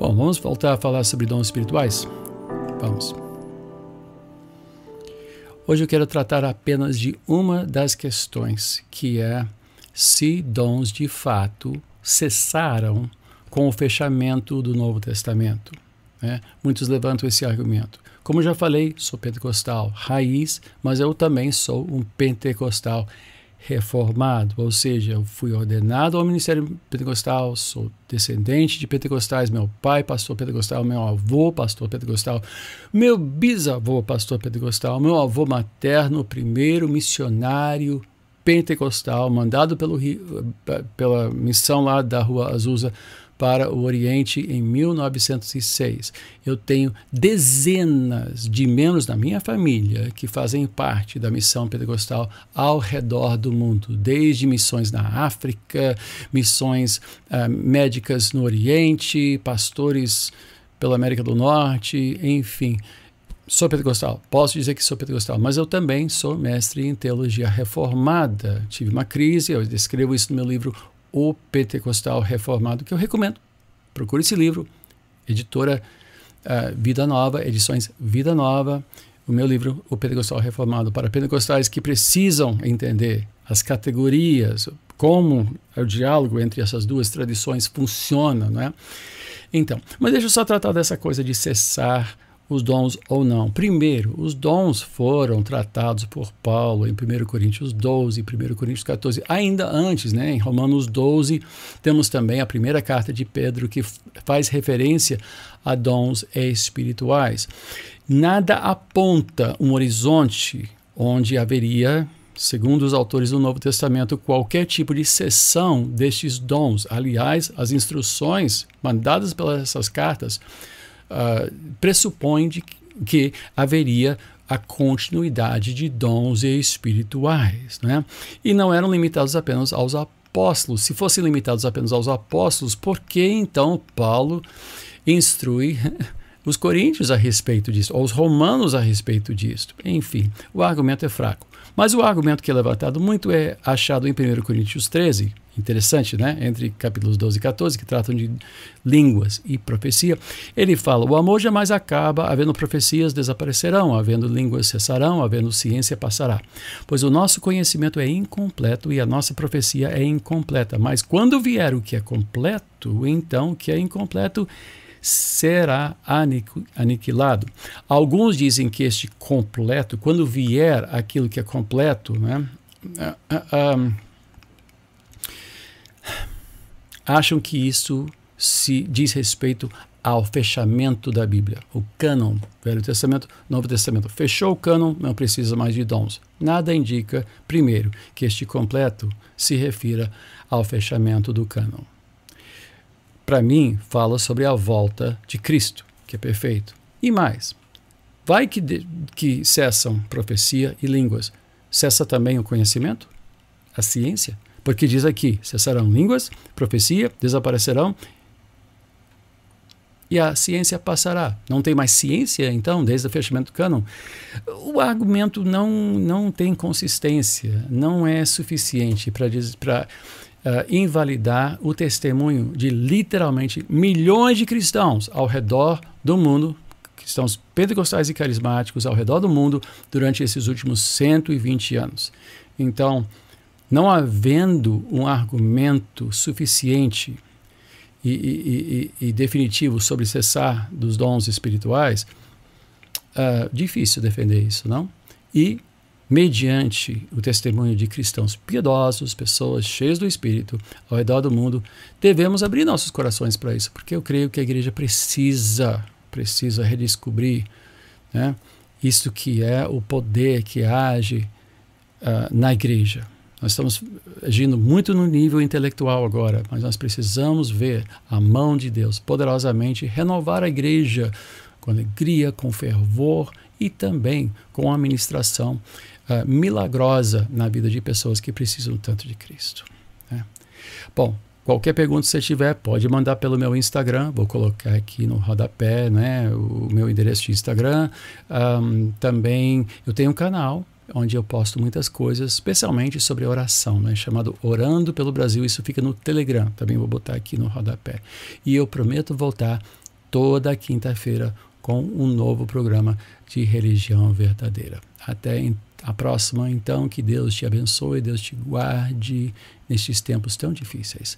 Bom, vamos voltar a falar sobre dons espirituais? Vamos. Hoje eu quero tratar apenas de uma das questões, que é se dons de fato cessaram com o fechamento do Novo Testamento. Né? Muitos levantam esse argumento. Como já falei, sou pentecostal raiz, mas eu também sou um pentecostal reformado, ou seja, eu fui ordenado ao ministério pentecostal, sou descendente de pentecostais, meu pai pastor pentecostal, meu avô pastor pentecostal, meu bisavô pastor pentecostal, meu avô materno, primeiro missionário pentecostal mandado pelo, eh, pela missão lá da Rua Azusa para o Oriente em 1906. Eu tenho dezenas de membros da minha família que fazem parte da missão pentecostal ao redor do mundo, desde missões na África, missões uh, médicas no Oriente, pastores pela América do Norte, enfim. Sou pentecostal, posso dizer que sou pentecostal, mas eu também sou mestre em teologia reformada. Tive uma crise, eu descrevo isso no meu livro O Pentecostal Reformado, que eu recomendo. Procure esse livro, editora uh, Vida Nova, edições Vida Nova, o meu livro O Pentecostal Reformado, para pentecostais que precisam entender as categorias, como é o diálogo entre essas duas tradições funciona, não é? Então, mas deixa eu só tratar dessa coisa de cessar os dons ou não. Primeiro, os dons foram tratados por Paulo em 1 Coríntios 12, 1 Coríntios 14, ainda antes, né? em Romanos 12, temos também a primeira carta de Pedro que faz referência a dons espirituais. Nada aponta um horizonte onde haveria segundo os autores do Novo Testamento, qualquer tipo de cessão destes dons. Aliás, as instruções mandadas pelas essas cartas ah, pressupõe de que haveria a continuidade de dons espirituais. Né? E não eram limitados apenas aos apóstolos. Se fossem limitados apenas aos apóstolos, por que então Paulo instrui os coríntios a respeito disso, ou os romanos a respeito disso? Enfim, o argumento é fraco. Mas o argumento que é levantado muito é achado em 1 Coríntios 13, interessante, né? Entre capítulos 12 e 14, que tratam de línguas e profecia. Ele fala: o amor jamais acaba, havendo profecias desaparecerão, havendo línguas cessarão, havendo ciência passará. Pois o nosso conhecimento é incompleto e a nossa profecia é incompleta. Mas quando vier o que é completo, então o que é incompleto será aniquilado. Alguns dizem que este completo, quando vier aquilo que é completo, né, ah, ah, ah, acham que isso se diz respeito ao fechamento da Bíblia, o cânon, Velho Testamento, Novo Testamento. Fechou o cânon, não precisa mais de dons. Nada indica, primeiro, que este completo se refira ao fechamento do cânon para mim, fala sobre a volta de Cristo, que é perfeito. E mais, vai que, de, que cessam profecia e línguas, cessa também o conhecimento? A ciência? Porque diz aqui: cessarão línguas, profecia, desaparecerão e a ciência passará. Não tem mais ciência, então, desde o fechamento do cânon? O argumento não, não tem consistência, não é suficiente para uh, invalidar o testemunho de literalmente milhões de cristãos ao redor do mundo, cristãos pentecostais e carismáticos ao redor do mundo durante esses últimos 120 anos. Então, não havendo um argumento suficiente e, e, e, e definitivo sobre cessar dos dons espirituais, uh, difícil defender isso, não? E mediante o testemunho de cristãos piedosos, pessoas cheias do Espírito ao redor do mundo, devemos abrir nossos corações para isso, porque eu creio que a igreja precisa, precisa redescobrir né, isso que é o poder que age uh, na igreja. Nós estamos agindo muito no nível intelectual agora, mas nós precisamos ver a mão de Deus poderosamente renovar a igreja com alegria, com fervor e também com a ministração uh, milagrosa na vida de pessoas que precisam tanto de Cristo. Né? Bom, qualquer pergunta que você tiver, pode mandar pelo meu Instagram, vou colocar aqui no rodapé né, o meu endereço de Instagram. Um, também eu tenho um canal onde eu posto muitas coisas, especialmente sobre oração, né? chamado Orando pelo Brasil. Isso fica no Telegram, também vou botar aqui no rodapé. E eu prometo voltar toda quinta-feira com um novo programa de religião verdadeira. Até a próxima, então, que Deus te abençoe, Deus te guarde nestes tempos tão difíceis.